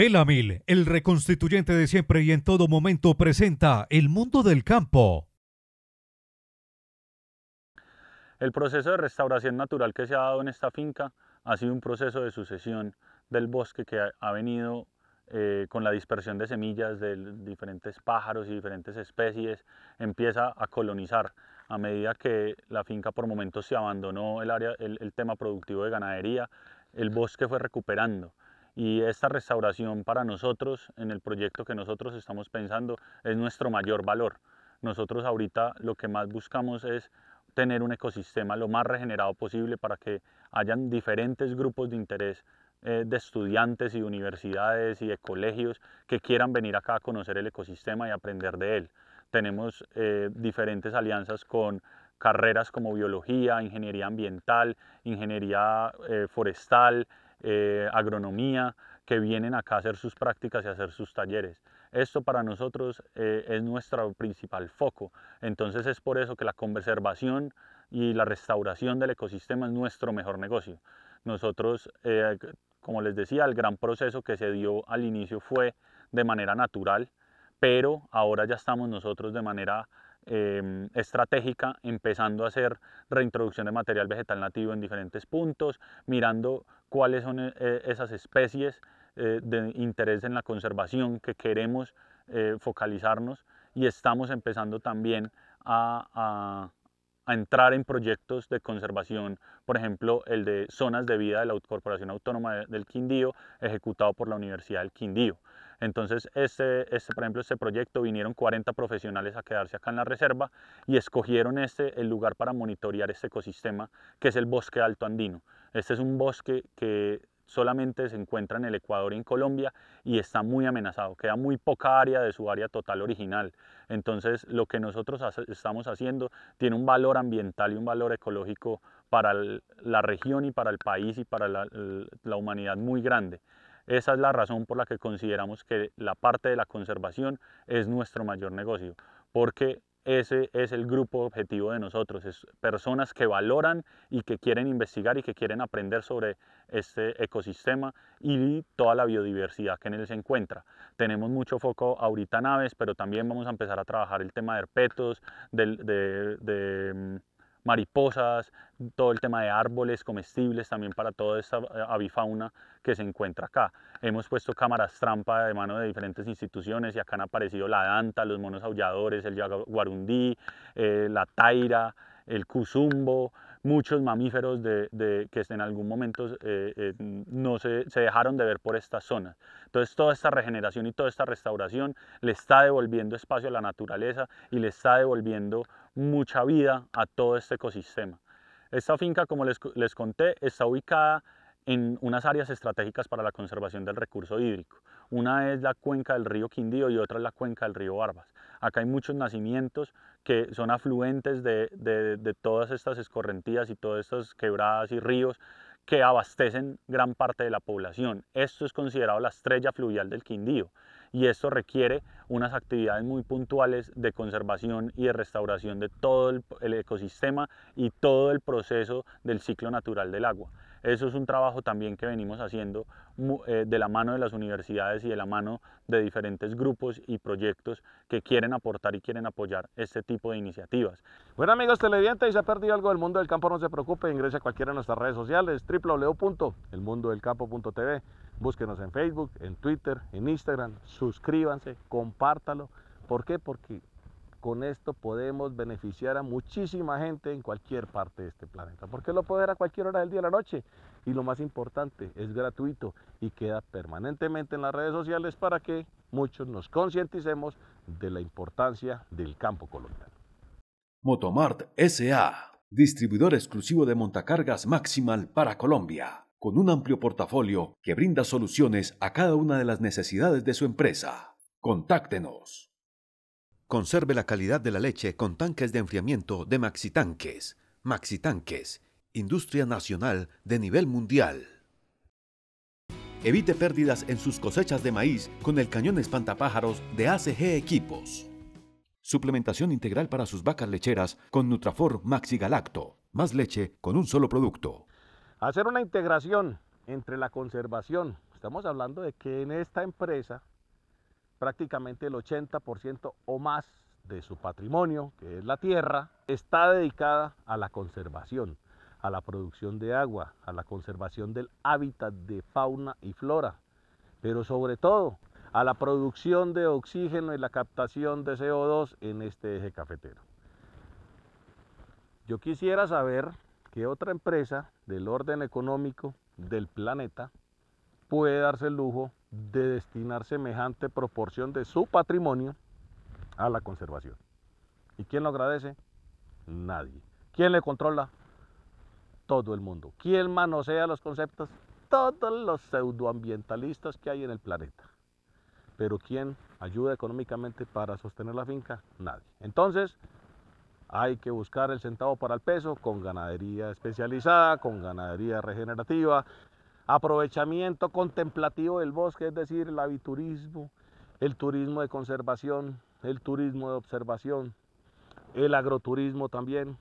Belamil, el reconstituyente de siempre y en todo momento, presenta El Mundo del Campo. El proceso de restauración natural que se ha dado en esta finca ha sido un proceso de sucesión del bosque que ha venido eh, con la dispersión de semillas de diferentes pájaros y diferentes especies, empieza a colonizar. A medida que la finca por momentos se abandonó el, área, el tema productivo de ganadería, el bosque fue recuperando y esta restauración para nosotros en el proyecto que nosotros estamos pensando es nuestro mayor valor. Nosotros ahorita lo que más buscamos es tener un ecosistema lo más regenerado posible para que hayan diferentes grupos de interés eh, de estudiantes y universidades y de colegios que quieran venir acá a conocer el ecosistema y aprender de él. Tenemos eh, diferentes alianzas con carreras como biología, ingeniería ambiental, ingeniería eh, forestal, eh, agronomía, que vienen acá a hacer sus prácticas y hacer sus talleres. Esto para nosotros eh, es nuestro principal foco. Entonces es por eso que la conservación y la restauración del ecosistema es nuestro mejor negocio. Nosotros, eh, como les decía, el gran proceso que se dio al inicio fue de manera natural, pero ahora ya estamos nosotros de manera Em, estratégica, empezando a hacer reintroducción de material vegetal nativo en diferentes puntos, mirando cuáles son eh, eh, esas especies eh, de interés en la conservación que queremos focalizarnos y estamos empezando también a entrar en proyectos de conservación, por ejemplo, el de zonas de vida de la Corporación Autónoma del Quindío, ejecutado por la Universidad del Quindío. Entonces, este, este, por ejemplo, este proyecto vinieron 40 profesionales a quedarse acá en la reserva y escogieron este el lugar para monitorear este ecosistema, que es el bosque alto andino. Este es un bosque que solamente se encuentra en el Ecuador y en Colombia y está muy amenazado, queda muy poca área de su área total original. Entonces lo que nosotros estamos haciendo tiene un valor ambiental y un valor ecológico para la región y para el país y para la humanidad muy grande. Esa es la razón por la que consideramos que la parte de la conservación es nuestro mayor negocio, porque ese es el grupo objetivo de nosotros, es personas que valoran y que quieren investigar y que quieren aprender sobre este ecosistema y toda la biodiversidad que en él se encuentra. Tenemos mucho foco ahorita en aves, pero también vamos a empezar a trabajar el tema de herpetos, de mm, mariposas, todo el tema de árboles comestibles también para toda esta eh, avifauna que se encuentra acá. Hemos puesto cámaras trampa de mano de diferentes instituciones y acá han aparecido la danta, los monos aulladores, el jaguarundí, eh, la taira, el cuzumbo, muchos mamíferos de, que en algún momento eh, no se, se, dejaron de ver por esta zona. Entonces toda esta regeneración y toda esta restauración le está devolviendo espacio a la naturaleza y le está devolviendo mucha vida a todo este ecosistema. Esta finca, como les, conté, está ubicada en unas áreas estratégicas para la conservación del recurso hídrico. Una es la cuenca del río Quindío y otra es la cuenca del río Barbas. Acá hay muchos nacimientos que son afluentes de, de todas estas escorrentías y todas estas quebradas y ríos que abastecen gran parte de la población. Esto es considerado la estrella fluvial del Quindío y esto requiere unas actividades muy puntuales de conservación y de restauración de todo el, ecosistema y todo el proceso del ciclo natural del agua. Eso es un trabajo también que venimos haciendo eh, de la mano de las universidades y de la mano de diferentes grupos y proyectos que quieren aportar y quieren apoyar este tipo de iniciativas. Bueno amigos televidentes, si ha perdido algo del mundo del campo, no se preocupe, ingrese a cualquiera de nuestras redes sociales, www.elmundodelcampo.tv. Búsquenos en Facebook, en Twitter, en Instagram, suscríbanse, compártalo. ¿Por qué? Porque con esto podemos beneficiar a muchísima gente en cualquier parte de este planeta, porque lo puede ver a cualquier hora del día o la noche. Y lo más importante, es gratuito y queda permanentemente en las redes sociales para que muchos nos concienticemos de la importancia del campo colombiano. Motomart SA, distribuidor exclusivo de montacargas Maximal para Colombia, con un amplio portafolio que brinda soluciones a cada una de las necesidades de su empresa. Contáctenos Conserve la calidad de la leche con tanques de enfriamiento de Maxitanques. Maxitanques, industria nacional de nivel mundial. Evite pérdidas en sus cosechas de maíz con el cañón espantapájaros de ACG Equipos. Suplementación integral para sus vacas lecheras con Nutrafor Maxi Galacto. Más leche con un solo producto. Hacer una integración entre la conservación. Estamos hablando de que en esta empresa prácticamente el 80% o más de su patrimonio, que es la tierra, está dedicada a la conservación, a la producción de agua, a la conservación del hábitat de fauna y flora, pero sobre todo a la producción de oxígeno y la captación de CO2 en este eje cafetero. Yo quisiera saber qué otra empresa del orden económico del planeta puede darse el lujo de destinar semejante proporción de su patrimonio a la conservación. ¿Y quién lo agradece? Nadie. ¿Quién le controla? Todo el mundo. ¿Quién manosea los conceptos? Todos los pseudoambientalistas que hay en el planeta. Pero ¿quién ayuda económicamente para sostener la finca? Nadie. Entonces, hay que buscar el centavo para el peso con ganadería especializada, con ganadería regenerativa, aprovechamiento contemplativo del bosque, es decir, el aviturismo, el turismo de conservación, el turismo de observación, el agroturismo también,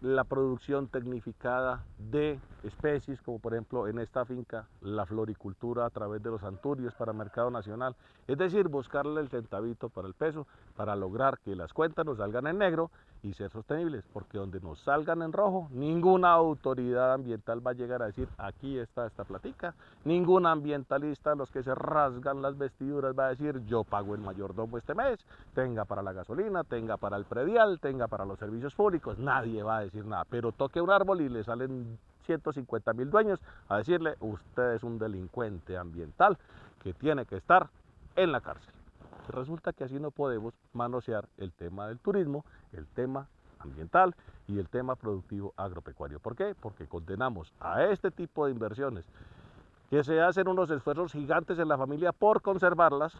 la producción tecnificada de especies, como por ejemplo en esta finca, la floricultura a través de los anturios para mercado nacional, es decir, buscarle el tentavito para el peso para lograr que las cuentas nos salgan en negro y ser sostenibles, porque donde nos salgan en rojo, ninguna autoridad ambiental va a llegar a decir, aquí está esta platica, ningún ambientalista, los que se rasgan las vestiduras, va a decir, yo pago el mayordomo este mes, tenga para la gasolina, tenga para el predial, tenga para los servicios públicos, nadie va a decir nada, pero toque un árbol y le salen 150 mil dueños a decirle, usted es un delincuente ambiental que tiene que estar en la cárcel. Resulta que así no podemos manosear el tema del turismo, el tema ambiental y el tema productivo agropecuario. ¿Por qué? Porque condenamos a este tipo de inversiones que se hacen unos esfuerzos gigantes en la familia por conservarlas,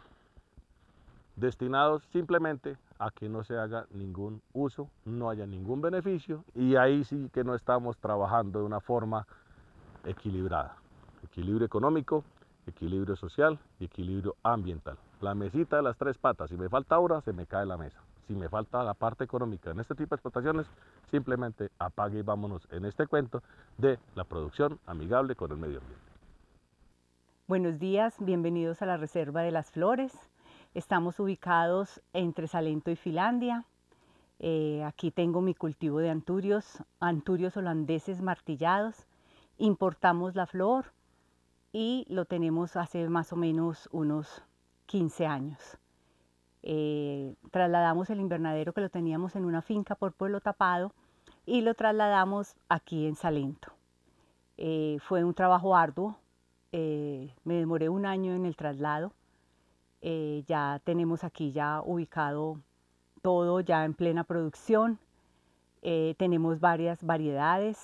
destinados simplemente a que no se haga ningún uso, no haya ningún beneficio y ahí sí que no estamos trabajando de una forma equilibrada. Equilibrio económico, equilibrio social y equilibrio ambiental la mesita de las tres patas. Si me falta ahora, se me cae la mesa. Si me falta la parte económica en este tipo de explotaciones, simplemente apague y vámonos en este cuento de la producción amigable con el medio ambiente. Buenos días, bienvenidos a la Reserva de las Flores. Estamos ubicados entre Salento y Finlandia. Eh, aquí tengo mi cultivo de anturios, anturios holandeses martillados. Importamos la flor y lo tenemos hace más o menos unos 15 años. Eh, trasladamos el invernadero que lo teníamos en una finca por pueblo tapado y lo trasladamos aquí en Salento. Eh, fue un trabajo arduo, eh, me demoré un año en el traslado, ya tenemos aquí ya ubicado todo, ya en plena producción, tenemos varias variedades,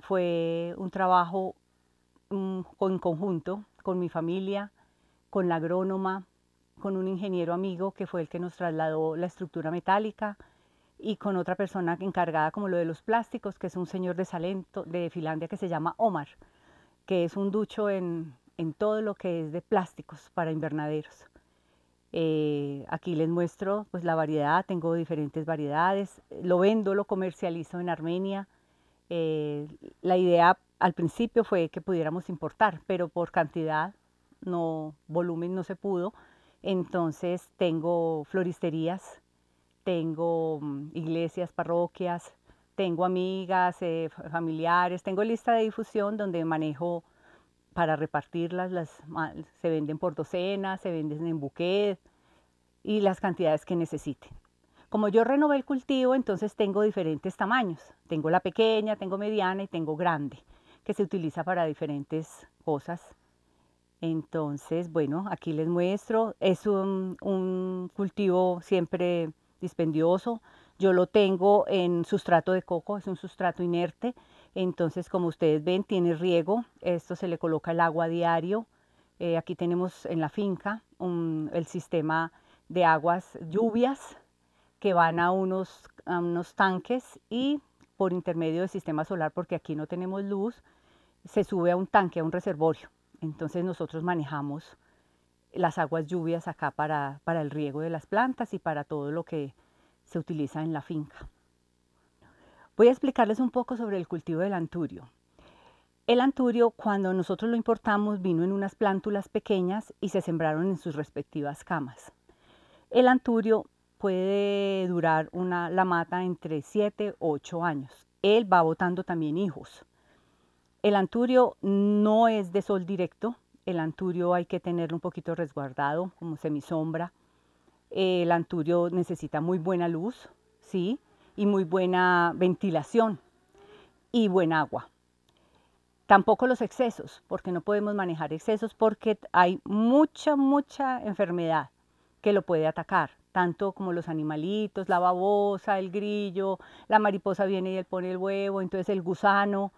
fue un trabajo en mm, conjunto con mi familia, con la agrónoma, con un ingeniero amigo que fue el que nos trasladó la estructura metálica y con otra persona encargada como lo de los plásticos, que es un señor de Salento, de Finlandia, que se llama Omar, que es un ducho en, todo lo que es de plásticos para invernaderos. Eh, aquí les muestro pues, la variedad, tengo diferentes variedades, lo vendo, lo comercializo en Armenia. Eh, la idea al principio fue que pudiéramos importar, pero por cantidad no volumen no se pudo. Entonces tengo floristerías, tengo mm, iglesias, parroquias, tengo amigas, eh, familiares, tengo lista de difusión donde manejo para repartirlas, las, se venden por docenas, se venden en buquet y las cantidades que necesiten. Como yo renové el cultivo, entonces tengo diferentes tamaños. Tengo la pequeña, tengo mediana y tengo grande, que se utiliza para diferentes cosas entonces, bueno, aquí les muestro, es un, cultivo siempre dispendioso, yo lo tengo en sustrato de coco, es un sustrato inerte, entonces como ustedes ven tiene riego, esto se le coloca el agua diario, eh, aquí tenemos en la finca el sistema de aguas lluvias que van a unos tanques y por intermedio del sistema solar, porque aquí no tenemos luz, se sube a un tanque, a un reservorio. Entonces nosotros manejamos las aguas lluvias acá para, el riego de las plantas y para todo lo que se utiliza en la finca. Voy a explicarles un poco sobre el cultivo del anturio. El anturio, cuando nosotros lo importamos, vino en unas plántulas pequeñas y se sembraron en sus respectivas camas. El anturio puede durar una, la mata entre 7 o 8 años. Él va botando también hijos. El anturio no es de sol directo, el anturio hay que tenerlo un poquito resguardado, como semisombra. El anturio necesita muy buena luz, ¿sí? Y muy buena ventilación y buen agua. Tampoco los excesos, porque no podemos manejar excesos porque hay mucha, mucha enfermedad que lo puede atacar, tanto como los animalitos, la babosa, el grillo, la mariposa viene y él pone el huevo, entonces el gusano,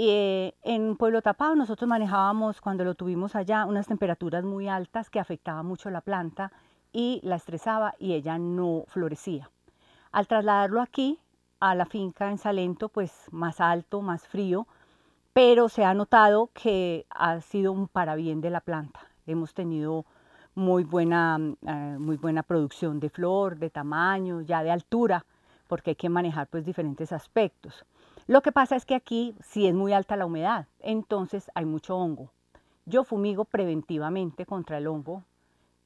eh, en Pueblo Tapado nosotros manejábamos, cuando lo tuvimos allá, unas temperaturas muy altas que afectaba mucho la planta y la estresaba y ella no florecía. Al trasladarlo aquí, a la finca en Salento, pues más alto, más frío, pero se ha notado que ha sido un bien de la planta. Hemos tenido muy buena, eh, muy buena producción de flor, de tamaño, ya de altura, porque hay que manejar pues diferentes aspectos. Lo que pasa es que aquí sí es muy alta la humedad, entonces hay mucho hongo. Yo fumigo preventivamente contra el hongo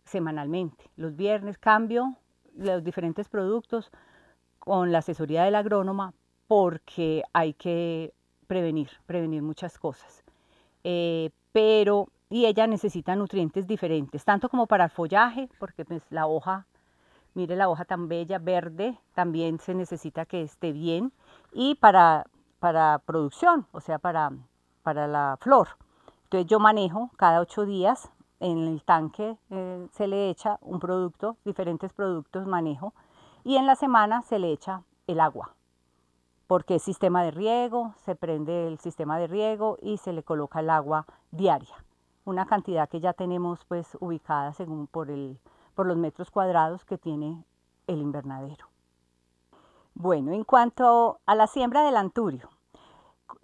semanalmente. Los viernes cambio los diferentes productos con la asesoría del agrónoma porque hay que prevenir, prevenir muchas cosas. Eh, pero, y ella necesita nutrientes diferentes, tanto como para el follaje, porque pues la hoja, mire la hoja tan bella, verde, también se necesita que esté bien, y para, para producción, o sea, para, para la flor. Entonces yo manejo cada ocho días en el tanque eh, se le echa un producto, diferentes productos manejo, y en la semana se le echa el agua, porque es sistema de riego, se prende el sistema de riego y se le coloca el agua diaria, una cantidad que ya tenemos pues ubicada según por, el, por los metros cuadrados que tiene el invernadero. Bueno, en cuanto a la siembra del anturio,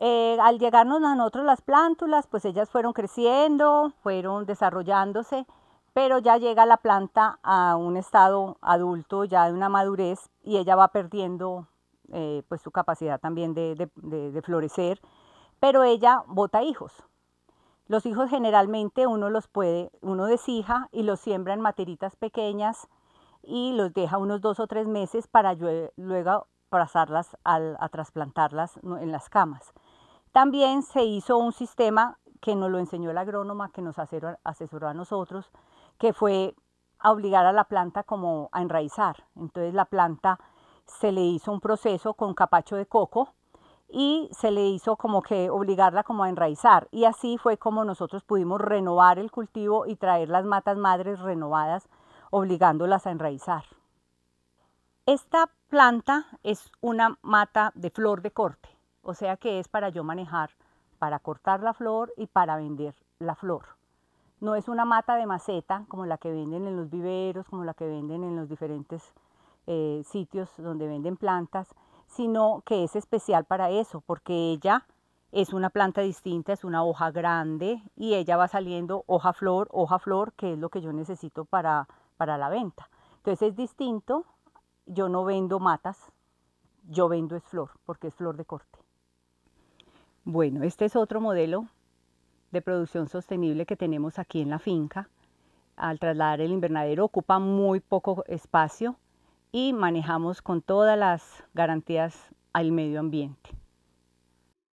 eh, al llegarnos a nosotros las plántulas, pues ellas fueron creciendo, fueron desarrollándose, pero ya llega la planta a un estado adulto, ya de una madurez, y ella va perdiendo eh, pues su capacidad también de, florecer, pero ella bota hijos. Los hijos generalmente uno los puede, uno desija y los siembra en materitas pequeñas y los deja unos dos o tres meses para luego pasarlas a trasplantarlas en las camas. También se hizo un sistema que nos lo enseñó el agrónoma que nos asesoró a nosotros, que fue obligar a la planta como a enraizar. Entonces la planta se le hizo un proceso con capacho de coco y se le hizo como que obligarla como a enraizar. Y así fue como nosotros pudimos renovar el cultivo y traer las matas madres renovadas, obligándolas a enraizar. Esta planta es una mata de flor de corte. O sea que es para yo manejar, para cortar la flor y para vender la flor. No es una mata de maceta como la que venden en los viveros, como la que venden en los diferentes eh, sitios donde venden plantas, sino que es especial para eso, porque ella es una planta distinta, es una hoja grande y ella va saliendo hoja flor, hoja flor, que es lo que yo necesito para, para la venta. Entonces es distinto, yo no vendo matas, yo vendo es flor, porque es flor de corte. Bueno, este es otro modelo de producción sostenible que tenemos aquí en la finca. Al trasladar el invernadero ocupa muy poco espacio y manejamos con todas las garantías al medio ambiente.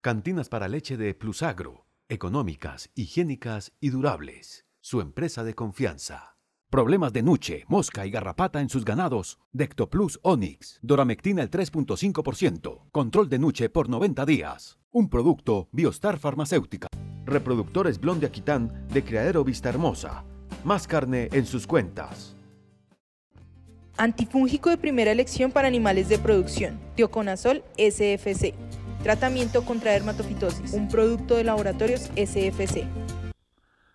Cantinas para leche de Plusagro, económicas, higiénicas y durables. Su empresa de confianza. Problemas de nuche, mosca y garrapata en sus ganados. Dectoplus Onix, doramectina el 3.5%, control de nuche por 90 días un producto Biostar Farmacéutica. Reproductores Blonde Aquitán de Criadero Vista Hermosa. Más carne en sus cuentas. Antifúngico de primera elección para animales de producción, Tioconazol SFC. Tratamiento contra dermatofitosis, un producto de laboratorios SFC.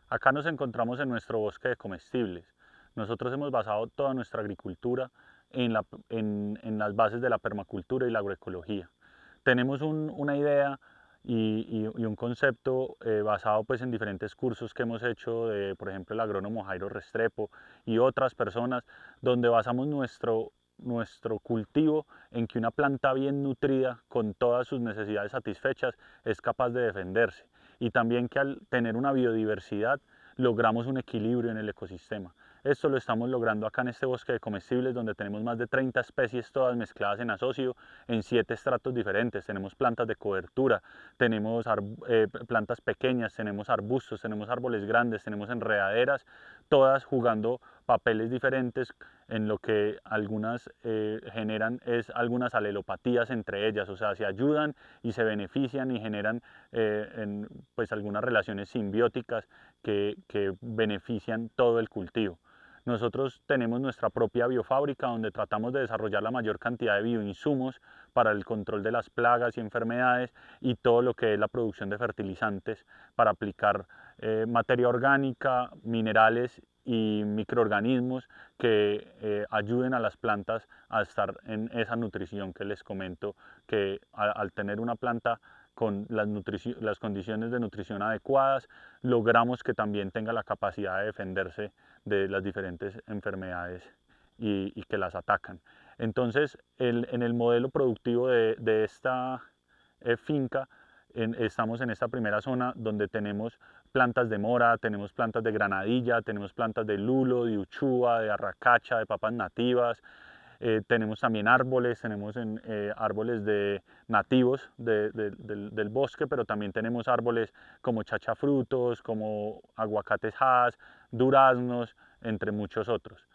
Acá nos encontramos en nuestro bosque de comestibles. Nosotros hemos basado toda nuestra agricultura en, las bases de la permacultura y la agroecología tenemos una idea y, un concepto eh, basado pues en diferentes cursos que hemos hecho de, por ejemplo, el agrónomo Jairo Restrepo y otras personas, donde basamos nuestro, nuestro cultivo en que una planta bien nutrida, con todas sus necesidades satisfechas, es capaz de defenderse y también que al tener una biodiversidad logramos un equilibrio en el ecosistema. Esto lo estamos logrando acá en este bosque de comestibles donde tenemos más de 30 especies todas mezcladas en asocio en siete estratos diferentes. Tenemos plantas de cobertura, tenemos eh, plantas pequeñas, tenemos arbustos, tenemos árboles grandes, tenemos enredaderas, todas jugando papeles diferentes en lo que algunas eh, generan es algunas alelopatías entre ellas, o sea, se ayudan y se benefician y generan eh, en, pues algunas relaciones simbióticas que, benefician todo el cultivo. Nosotros tenemos nuestra propia biofábrica donde tratamos de desarrollar la mayor cantidad de bioinsumos para el control de las plagas y enfermedades y todo lo que es la producción de fertilizantes para aplicar eh, materia orgánica, minerales y microorganismos que eh, ayuden a las plantas a estar en esa nutrición que les comento, que al tener una planta con las, las, condiciones de nutrición adecuadas, logramos que también tenga la capacidad de defenderse de las diferentes enfermedades y, que las atacan. Entonces, el, en el modelo productivo de, de esta eh, finca, estamos en esta primera zona donde tenemos plantas de mora, tenemos plantas de granadilla, tenemos plantas de lulo, de uchuva, de arracacha, de papas nativas, eh, tenemos también árboles, tenemos eh, árboles de nativos del, bosque, pero también tenemos árboles como chachafrutos, como aguacates has, duraznos, entre muchos otros.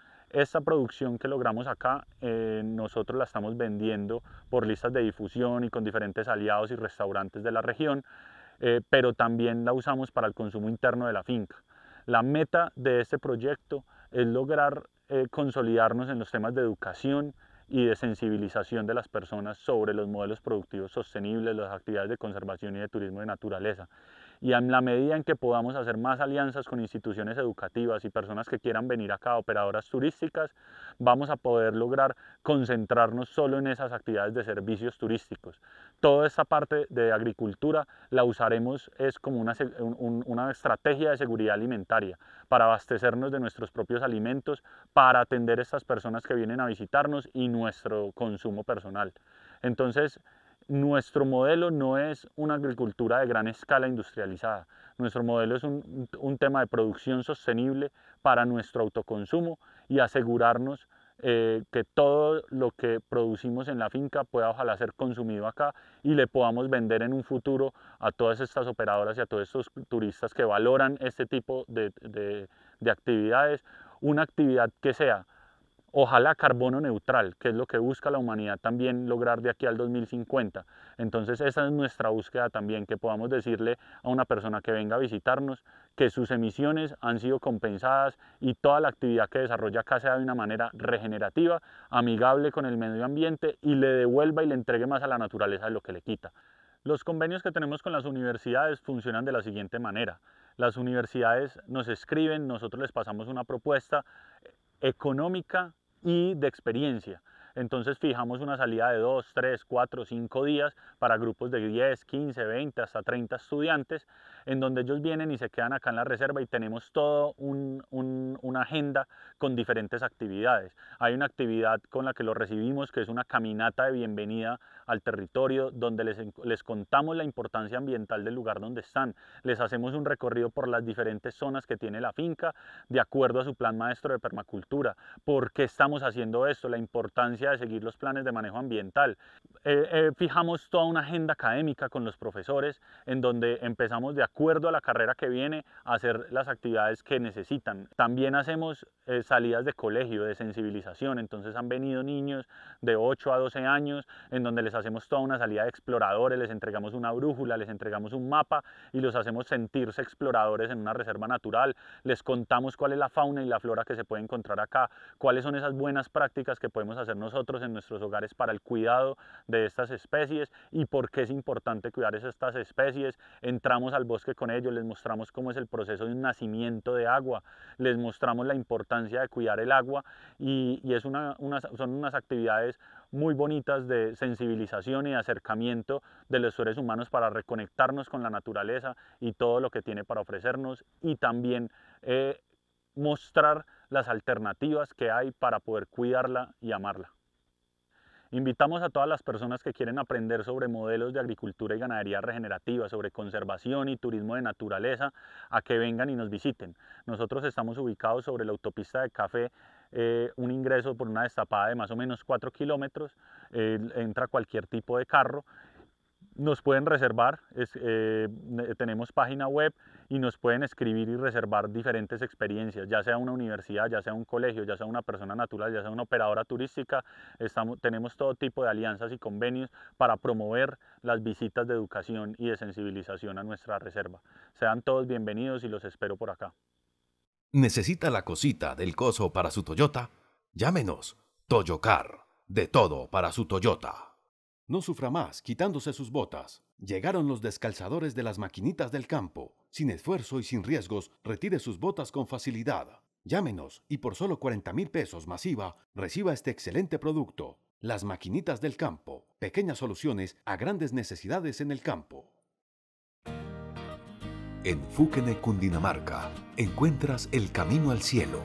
Esta producción que logramos acá, eh, nosotros la estamos vendiendo por listas de difusión y con diferentes aliados y restaurantes de la región, eh, pero también la usamos para el consumo interno de la finca. La meta de este proyecto es lograr eh, consolidarnos en los temas de educación y de sensibilización de las personas sobre los modelos productivos sostenibles, las actividades de conservación y de turismo de naturaleza y en la medida en que podamos hacer más alianzas con instituciones educativas y personas que quieran venir acá, operadoras turísticas, vamos a poder lograr concentrarnos solo en esas actividades de servicios turísticos. Toda esta parte de agricultura la usaremos es como una, una estrategia de seguridad alimentaria para abastecernos de nuestros propios alimentos, para atender a estas personas que vienen a visitarnos y nuestro consumo personal. Entonces, nuestro modelo no es una agricultura de gran escala industrializada. Nuestro modelo es un, tema de producción sostenible para nuestro autoconsumo y asegurarnos eh, que todo lo que producimos en la finca pueda ojalá ser consumido acá y le podamos vender en un futuro a todas estas operadoras y a todos estos turistas que valoran este tipo de, de actividades. Una actividad que sea ojalá carbono neutral, que es lo que busca la humanidad también lograr de aquí al 2050. Entonces esa es nuestra búsqueda también, que podamos decirle a una persona que venga a visitarnos que sus emisiones han sido compensadas y toda la actividad que desarrolla acá sea de una manera regenerativa, amigable con el medio ambiente y le devuelva y le entregue más a la naturaleza de lo que le quita. Los convenios que tenemos con las universidades funcionan de la siguiente manera. Las universidades nos escriben, nosotros les pasamos una propuesta económica y de experiencia. Entonces fijamos una salida de 2, 3, 4, 5 días para grupos de 10, 15, 20, hasta 30 estudiantes, en donde ellos vienen y se quedan acá en la reserva y tenemos toda una agenda con diferentes actividades. Hay una actividad con la que los recibimos que es una caminata de bienvenida al territorio, donde les, les contamos la importancia ambiental del lugar donde están, les hacemos un recorrido por las diferentes zonas que tiene la finca, de acuerdo a su plan maestro de permacultura, por qué estamos haciendo esto, la importancia de seguir los planes de manejo ambiental. Eh, eh, fijamos toda una agenda académica con los profesores en donde empezamos de acuerdo a la carrera que viene a hacer las actividades que necesitan. También hacemos eh, salidas de colegio, de sensibilización, entonces han venido niños de 8 a 12 años en donde les hacemos toda una salida de exploradores, les entregamos una brújula, les entregamos un mapa y los hacemos sentirse exploradores en una reserva natural, les contamos cuál es la fauna y la flora que se puede encontrar acá, cuáles son esas buenas prácticas que podemos hacernos nosotros en nuestros hogares para el cuidado de estas especies y por qué es importante cuidar estas especies. Entramos al bosque con ellos, les mostramos cómo es el proceso de nacimiento de agua, les mostramos la importancia de cuidar el agua y, y es una, son unas actividades muy bonitas de sensibilización y acercamiento de los seres humanos para reconectarnos con la naturaleza y todo lo que tiene para ofrecernos y también eh, mostrar las alternativas que hay para poder cuidarla y amarla. Invitamos a todas las personas que quieren aprender sobre modelos de agricultura y ganadería regenerativa, sobre conservación y turismo de naturaleza, a que vengan y nos visiten. Nosotros estamos ubicados sobre la autopista de Café, eh, un ingreso por una destapada de más o menos 4 kilómetros, eh, entra cualquier tipo de carro nos pueden reservar, eh, tenemos página web y nos pueden escribir y reservar diferentes experiencias, ya sea una universidad, ya sea un colegio, ya sea una persona natural, ya sea una operadora turística, tenemos todo tipo de alianzas y convenios para promover las visitas de educación y de sensibilización a nuestra reserva. Sean todos bienvenidos y los espero por acá. ¿Necesita la cosita del coso para su Toyota? Llámenos, Toyocar, de todo para su Toyota. No sufra más, quitándose sus botas. Llegaron los descalzadores de las maquinitas del campo. Sin esfuerzo y sin riesgos, retire sus botas con facilidad. Llámenos y por solo 40 mil pesos masiva, reciba este excelente producto. Las maquinitas del campo. Pequeñas soluciones a grandes necesidades en el campo. En Fúquene, Cundinamarca, encuentras el camino al cielo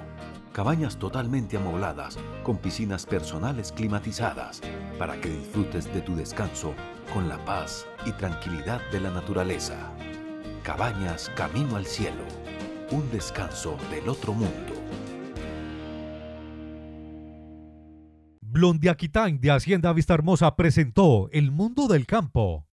cabañas totalmente amobladas, con piscinas personales climatizadas, para que disfrutes de tu descanso con la paz y tranquilidad de la naturaleza. Cabañas Camino al Cielo, un descanso del otro mundo. Blondiaquitán de Hacienda Vista Hermosa presentó El Mundo del Campo